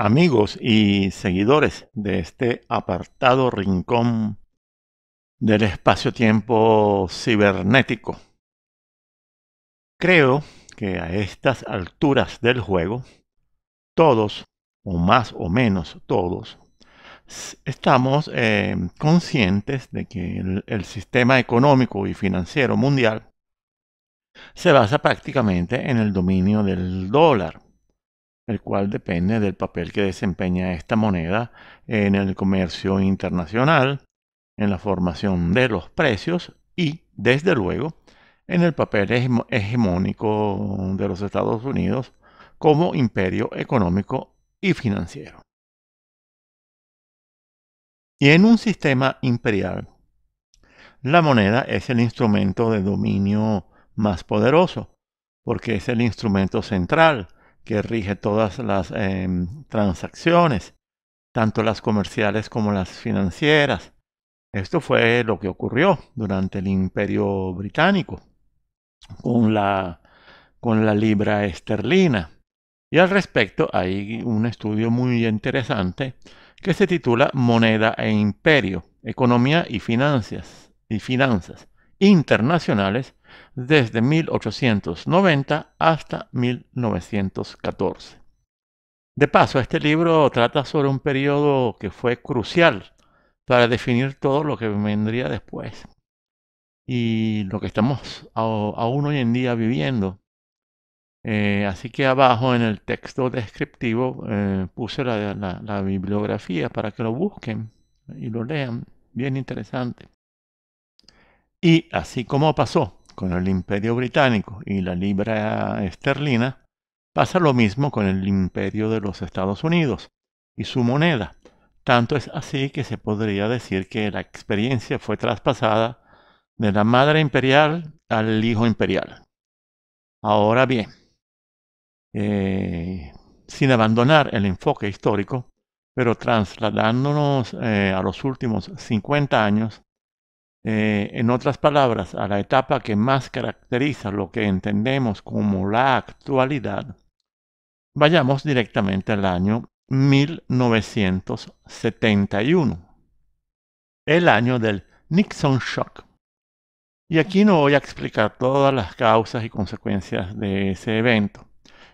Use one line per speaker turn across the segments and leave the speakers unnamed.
amigos y seguidores de este apartado rincón del espacio-tiempo cibernético. Creo que a estas alturas del juego, todos, o más o menos todos, estamos eh, conscientes de que el sistema económico y financiero mundial se basa prácticamente en el dominio del dólar el cual depende del papel que desempeña esta moneda en el comercio internacional, en la formación de los precios y, desde luego, en el papel hegemónico de los Estados Unidos como imperio económico y financiero. Y en un sistema imperial, la moneda es el instrumento de dominio más poderoso, porque es el instrumento central que rige todas las em, transacciones, tanto las comerciales como las financieras. Esto fue lo que ocurrió durante el imperio británico con la, con la libra esterlina. Y al respecto hay un estudio muy interesante que se titula Moneda e Imperio, Economía y Finanzas Internacionales desde 1890 hasta 1914. De paso, este libro trata sobre un periodo que fue crucial para definir todo lo que vendría después y lo que estamos aún hoy en día viviendo. Eh, así que abajo en el texto descriptivo eh, puse la bibliografía para que lo busquen y lo lean. Bien interesante. Y así como pasó con el Imperio Británico y la libra esterlina, pasa lo mismo con el Imperio de los Estados Unidos y su moneda. Tanto es así que se podría decir que la experiencia fue traspasada de la madre imperial al hijo imperial. Ahora bien, eh, sin abandonar el enfoque histórico, pero trasladándonos eh, a los últimos 50 años, eh, en otras palabras, a la etapa que más caracteriza lo que entendemos como la actualidad, vayamos directamente al año 1971, el año del Nixon Shock. Y aquí no voy a explicar todas las causas y consecuencias de ese evento.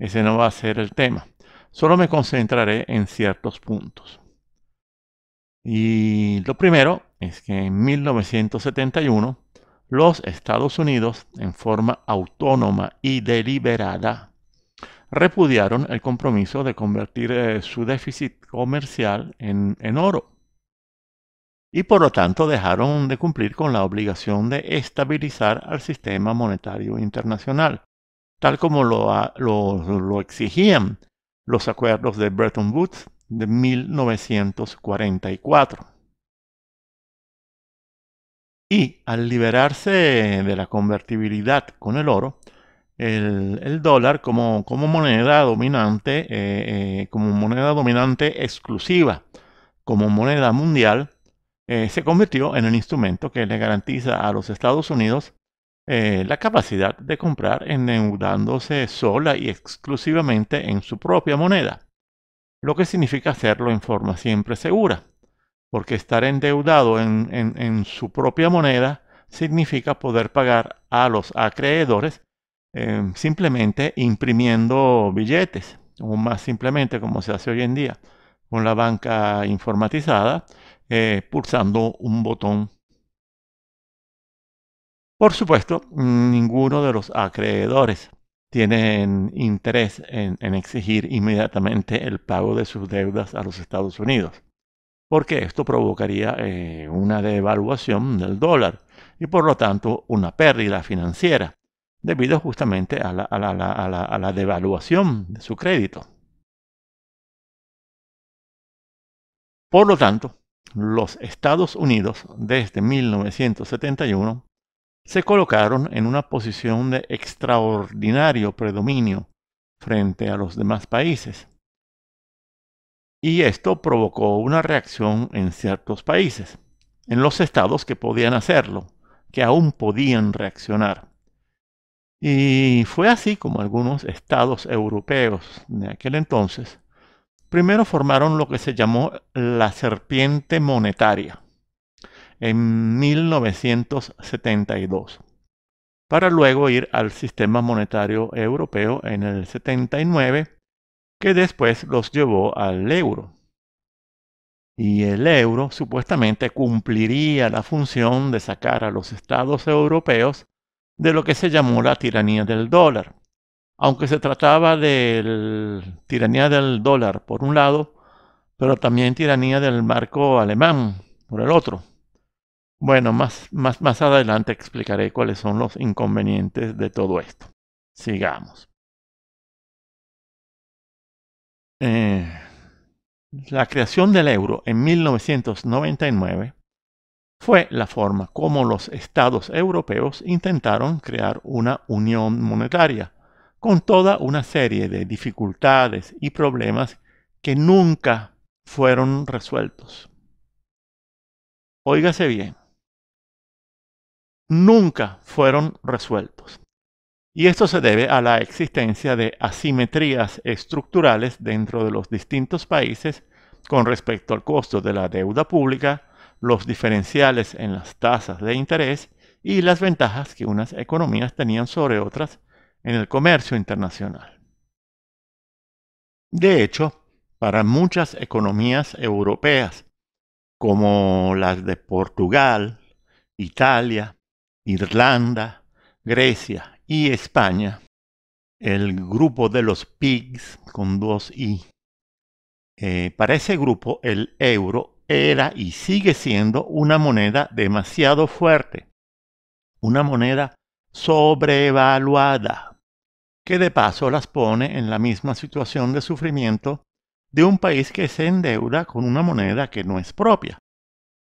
Ese no va a ser el tema. Solo me concentraré en ciertos puntos. Y lo primero es que en 1971 los Estados Unidos, en forma autónoma y deliberada, repudiaron el compromiso de convertir eh, su déficit comercial en, oro y por lo tanto dejaron de cumplir con la obligación de estabilizar al sistema monetario internacional, tal como lo exigían los acuerdos de Bretton Woods de 1944. Y al liberarse de la convertibilidad con el oro, el, dólar como, moneda dominante, eh, eh, como moneda dominante exclusiva, como moneda mundial, eh, se convirtió en el instrumento que le garantiza a los Estados Unidos la capacidad de comprar endeudándose sola y exclusivamente en su propia moneda, lo que significa hacerlo en forma siempre segura porque estar endeudado en, su propia moneda significa poder pagar a los acreedores em, simplemente imprimiendo billetes, o más simplemente como se hace hoy en día con la banca informatizada, eh, pulsando un botón. Por supuesto, ninguno de los acreedores tiene interés en exigir inmediatamente el pago de sus deudas a los Estados Unidos porque esto provocaría eh, una devaluación del dólar y por lo tanto una pérdida financiera debido justamente a la, a la devaluación de su crédito. Por lo tanto, los Estados Unidos desde 1971 se colocaron en una posición de extraordinario predominio frente a los demás países y esto provocó una reacción en ciertos países, en los estados que podían hacerlo, que aún podían reaccionar. Y fue así como algunos estados europeos de aquel entonces primero formaron lo que se llamó la serpiente monetaria en 1972, para luego ir al sistema monetario europeo en el 79 que después los llevó al euro. Y el euro supuestamente cumpliría la función de sacar a los estados europeos de lo que se llamó la tiranía del dólar. Aunque se trataba de tiranía del dólar por un lado, pero también tiranía del marco alemán por el otro. Bueno, más, más, más adelante explicaré cuáles son los inconvenientes de todo esto. Sigamos. Eh, la creación del euro en 1999 fue la forma como los estados europeos intentaron crear una unión monetaria, con toda una serie de dificultades y problemas que nunca fueron resueltos. Óigase bien, nunca fueron resueltos y esto se debe a la existencia de asimetrías estructurales dentro de los distintos países con respecto al costo de la deuda pública, los diferenciales en las tasas de interés y las ventajas que unas economías tenían sobre otras en el comercio internacional. De hecho, para muchas economías europeas, como las de Portugal, Italia, Irlanda, Grecia y España, el grupo de los PIGS con dos I. Eh, para ese grupo el euro era y sigue siendo una moneda demasiado fuerte, una moneda sobrevaluada, que de paso las pone en la misma situación de sufrimiento de un país que se endeuda con una moneda que no es propia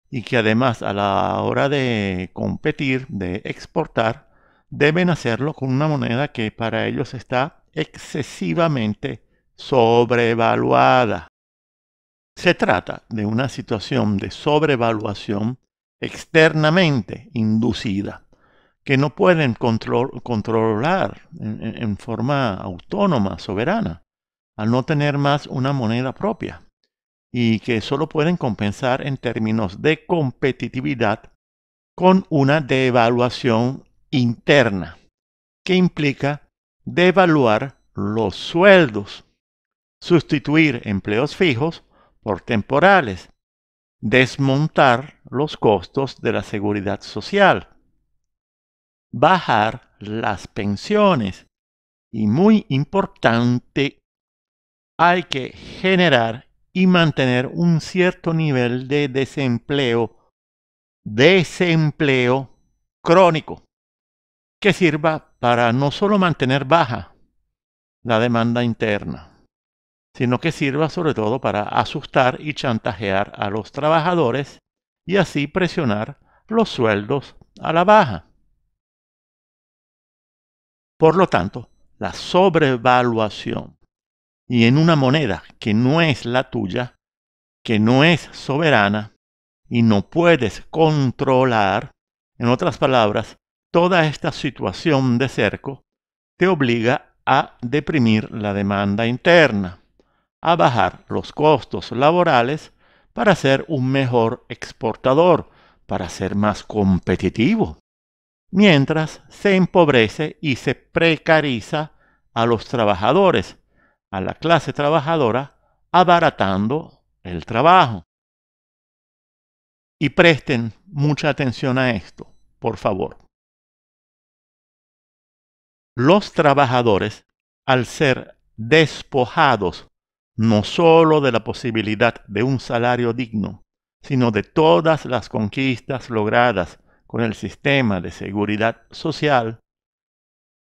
y que además a la hora de competir, de exportar, deben hacerlo con una moneda que para ellos está excesivamente sobrevaluada. Se trata de una situación de sobrevaluación externamente inducida, que no pueden controlar en, en forma autónoma, soberana, al no tener más una moneda propia, y que solo pueden compensar en términos de competitividad con una devaluación interna, que implica devaluar los sueldos, sustituir empleos fijos por temporales, desmontar los costos de la seguridad social, bajar las pensiones y muy importante, hay que generar y mantener un cierto nivel de desempleo, desempleo crónico que sirva para no solo mantener baja la demanda interna, sino que sirva sobre todo para asustar y chantajear a los trabajadores y así presionar los sueldos a la baja. Por lo tanto, la sobrevaluación y en una moneda que no es la tuya, que no es soberana y no puedes controlar, en otras palabras, Toda esta situación de cerco te obliga a deprimir la demanda interna, a bajar los costos laborales para ser un mejor exportador, para ser más competitivo, mientras se empobrece y se precariza a los trabajadores, a la clase trabajadora, abaratando el trabajo. Y presten mucha atención a esto, por favor los trabajadores, al ser despojados no sólo de la posibilidad de un salario digno, sino de todas las conquistas logradas con el sistema de seguridad social,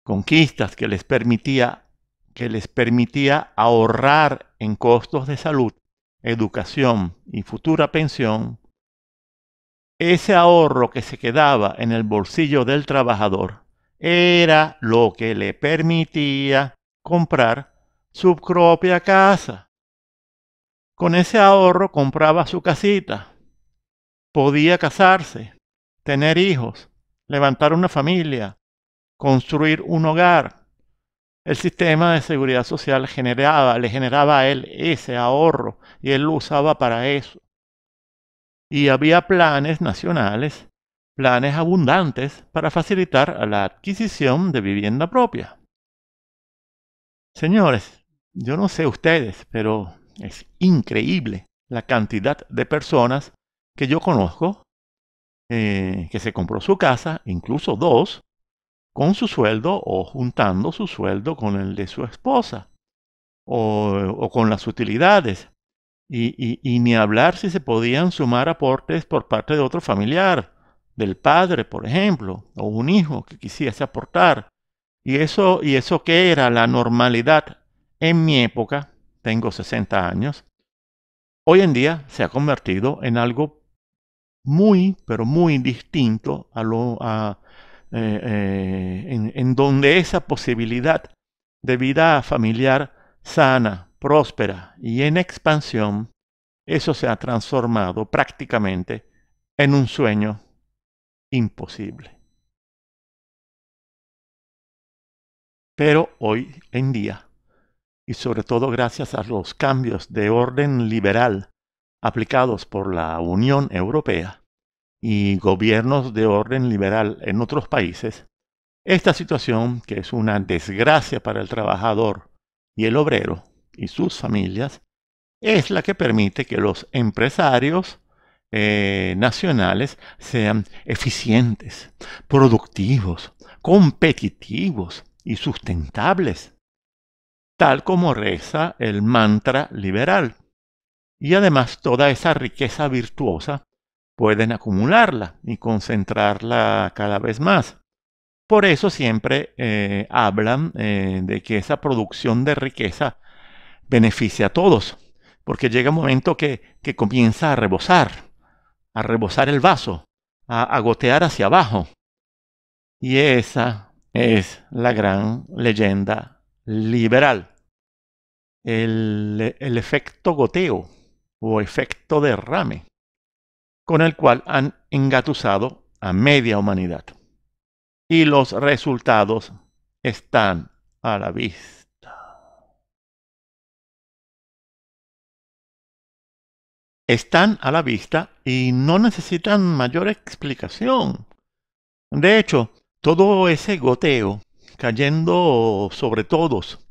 conquistas que les permitía que les permitía ahorrar en costos de salud, educación y futura pensión, ese ahorro que se quedaba en el bolsillo del trabajador era lo que le permitía comprar su propia casa. Con ese ahorro compraba su casita, podía casarse, tener hijos, levantar una familia, construir un hogar. El sistema de seguridad social le generaba a él ese ahorro y él lo usaba para eso. Y había planes nacionales planes abundantes para facilitar la adquisición de vivienda propia. Señores, yo no sé ustedes, pero es increíble la cantidad de personas que yo conozco eh, que se compró su casa, incluso dos, con su sueldo o juntando su sueldo con el de su esposa o, con las utilidades. y ni hablar si se podían sumar aportes por parte de otro familiar del padre, por ejemplo, o un hijo que quisiese aportar. Y eso, y eso que era la normalidad en mi época, tengo 60 años, hoy en día se ha convertido en algo muy, pero muy distinto a lo eh, eh, en donde esa posibilidad de vida familiar sana, próspera y en expansión, eso se ha transformado prácticamente
en un sueño imposible. Pero hoy en día, y sobre todo gracias a
los cambios de orden liberal aplicados por la Unión Europea y gobiernos de orden liberal en otros países, esta situación, que es una desgracia para el trabajador y el obrero y sus familias, es la que permite que los empresarios eh, nacionales sean eficientes, productivos, competitivos y sustentables, tal como reza el mantra liberal. Y además toda esa riqueza virtuosa pueden acumularla y concentrarla cada vez más. Por eso siempre eh, hablan eh, de que esa producción de riqueza beneficia a todos, porque llega un momento que, que comienza a rebosar a rebosar el vaso, a, agotear hacia abajo. Y esa es la gran leyenda liberal. El, el, efecto goteo o efecto derrame, con el cual han engatusado a media humanidad. Y los resultados
están a la vista. están a la vista y no
necesitan mayor explicación. De hecho, todo ese goteo cayendo sobre todos,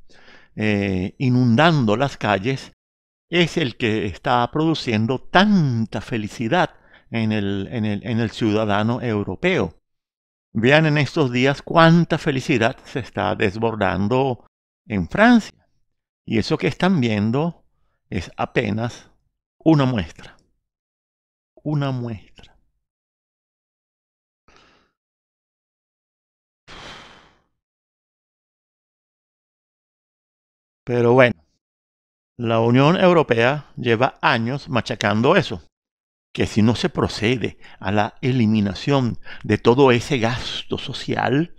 eh, inundando las calles, es el que está produciendo tanta felicidad en el, en el, ciudadano europeo. Vean en estos días cuánta felicidad se está desbordando en Francia. Y eso que están viendo
es apenas una muestra. Una muestra. Pero bueno, la Unión Europea lleva años machacando eso, que si no se procede
a la eliminación de todo ese gasto social,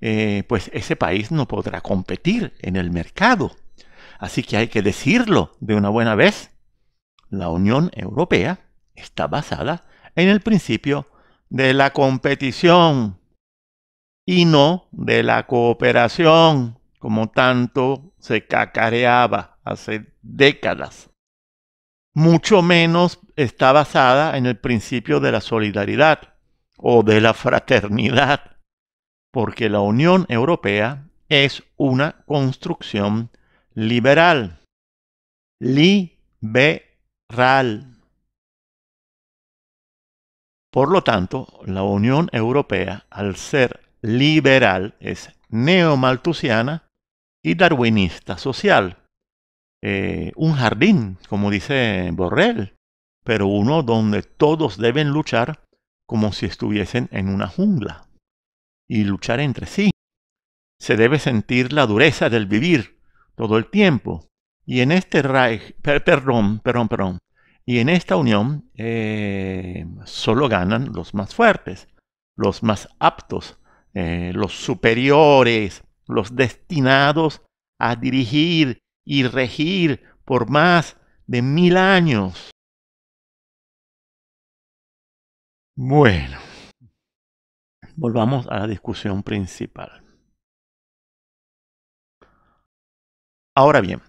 eh, pues ese país no podrá competir en el mercado. Así que hay que decirlo de una buena vez la Unión Europea está basada en el principio de la competición y no de la cooperación, como tanto se cacareaba hace décadas. Mucho menos está basada en el principio de la solidaridad o de la fraternidad, porque la Unión Europea es una construcción liberal. Por lo tanto, la Unión Europea, al ser liberal, es neomalthusiana y darwinista social. Eh, un jardín, como dice Borrell, pero uno donde todos deben luchar como si estuviesen en una jungla y luchar entre sí. Se debe sentir la dureza del vivir todo el tiempo, y en este Reich, perdón, perdón, perdón. Y en esta unión eh, solo ganan los más fuertes, los más aptos, eh, los superiores, los destinados a dirigir y regir
por más de mil años. Bueno, volvamos a la discusión principal. Ahora bien,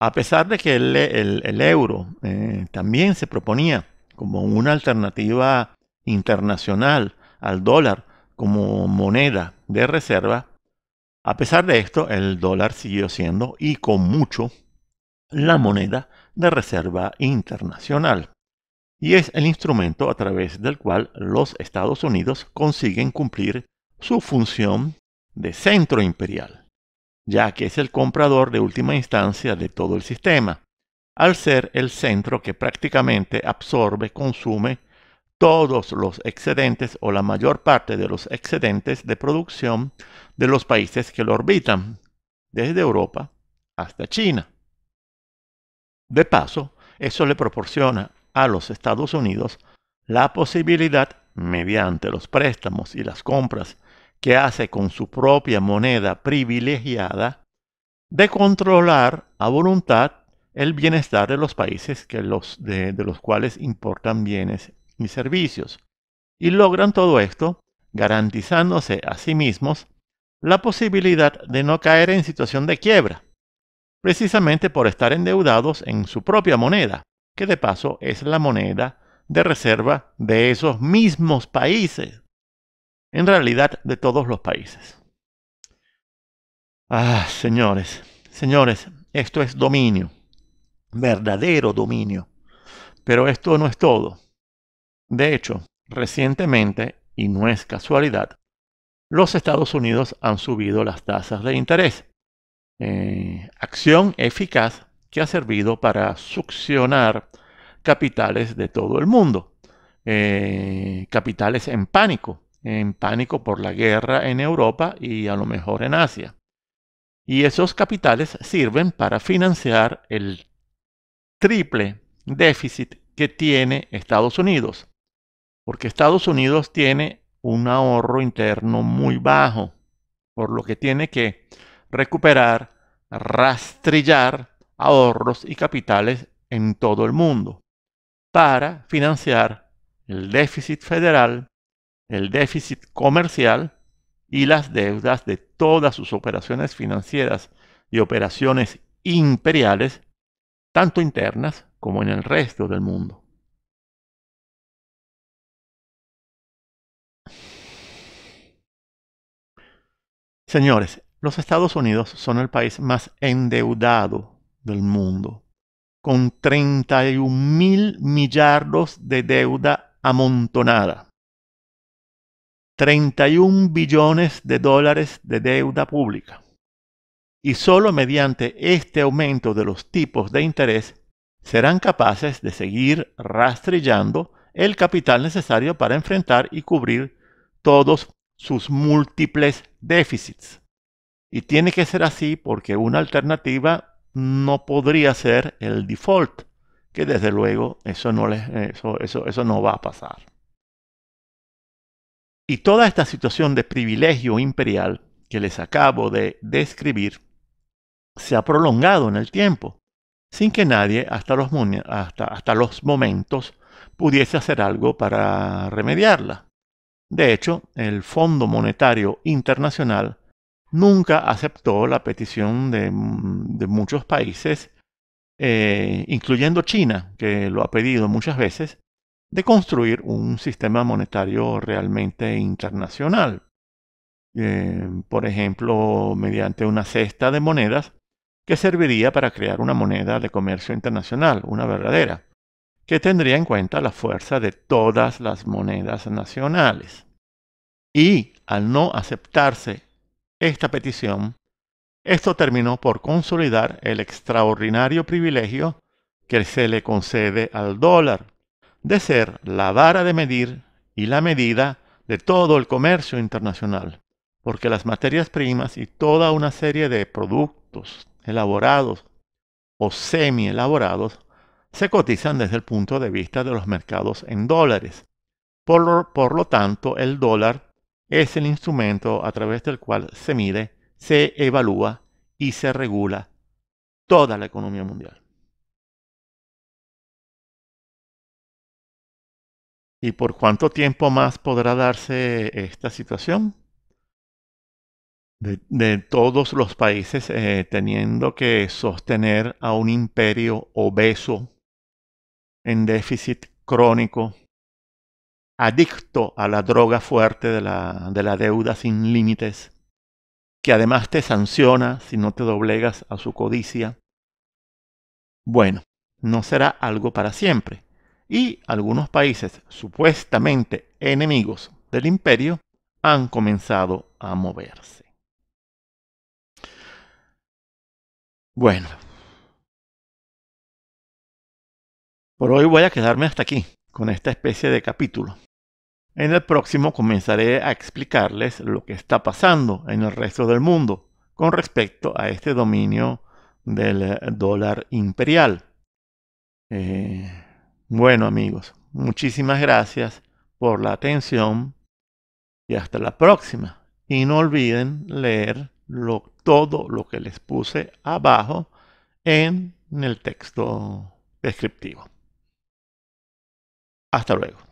a
pesar de que el, euro eh, también se proponía como una alternativa internacional al dólar como moneda de reserva, a pesar de esto, el dólar siguió siendo, y con mucho, la moneda de reserva internacional. Y es el instrumento a través del cual los Estados Unidos consiguen cumplir su función de centro imperial ya que es el comprador de última instancia de todo el sistema, al ser el centro que prácticamente absorbe, consume todos los excedentes o la mayor parte de los excedentes de producción de los países que lo orbitan, desde Europa hasta China. De paso, eso le proporciona a los Estados Unidos la posibilidad, mediante los préstamos y las compras que hace con su propia moneda privilegiada de controlar a voluntad el bienestar de los países que los de los cuales importan bienes y servicios. Y logran todo esto garantizándose a sí mismos la posibilidad de no caer en situación de quiebra, precisamente por estar endeudados en su propia moneda, que de paso es la moneda de reserva de esos mismos países en realidad de todos los países. Ah, señores, señores, esto es dominio, verdadero dominio. Pero esto no es todo. De hecho, recientemente, y no es casualidad, los Estados Unidos han subido las tasas de interés. Eh, acción eficaz que ha servido para succionar capitales de todo el mundo. Eh, capitales en pánico, en pánico por la guerra en Europa y a lo mejor en Asia. Y esos capitales sirven para financiar el triple déficit que tiene Estados Unidos, porque Estados Unidos tiene un ahorro interno muy bajo, por lo que tiene que recuperar, rastrillar ahorros y capitales en todo el mundo para financiar el déficit federal el déficit comercial y las deudas de todas sus operaciones financieras y operaciones imperiales,
tanto internas como en el resto del mundo.
Señores, los Estados Unidos son el país más endeudado del mundo, con 31 mil millardos de deuda amontonada. 31 billones de dólares de deuda pública. Y solo mediante este aumento de los tipos de interés serán capaces de seguir rastrillando el capital necesario para enfrentar y cubrir todos sus múltiples déficits. Y tiene que ser así porque una alternativa no podría ser el default, que desde luego eso no, eh, eso no va a pasar. Y toda esta situación de privilegio imperial que les acabo de describir se ha prolongado en el tiempo, sin que nadie hasta los, hasta, los momentos pudiese hacer algo para remediarla. De hecho, el Fondo Monetario Internacional nunca aceptó la petición de, muchos países, eh, incluyendo China, que lo ha pedido muchas veces, de construir un sistema monetario realmente internacional. Em, por ejemplo, mediante una cesta de monedas que serviría para crear una moneda de comercio internacional, una verdadera, que tendría en cuenta la fuerza de todas las monedas nacionales. Y al no aceptarse esta petición, esto terminó por consolidar el extraordinario privilegio que se le concede al dólar de ser la vara de medir y la medida de todo el comercio internacional, porque las materias primas y toda una serie de productos elaborados o semi-elaborados se cotizan desde el punto de vista de los mercados en dólares. Por lo, tanto, el dólar es el instrumento a través del cual
se mide, se evalúa y se regula toda la economía mundial. ¿Y por cuánto tiempo más podrá darse esta situación?
De, todos los países eh, teniendo que sostener a un imperio obeso, en déficit crónico, adicto a la droga fuerte de la deuda sin límites, que además te sanciona si no te doblegas a su codicia. Bueno, no será algo para siempre y algunos países supuestamente enemigos del imperio han comenzado a moverse.
Bueno, por hoy voy a quedarme hasta aquí con esta especie de capítulo.
En el próximo comenzaré a explicarles lo que está pasando en el resto del mundo con respecto a este dominio del dólar imperial. Eh, bueno amigos, muchísimas gracias por la atención y hasta la próxima. Y no olviden leer todo lo que les puse abajo en el
texto descriptivo. Hasta luego.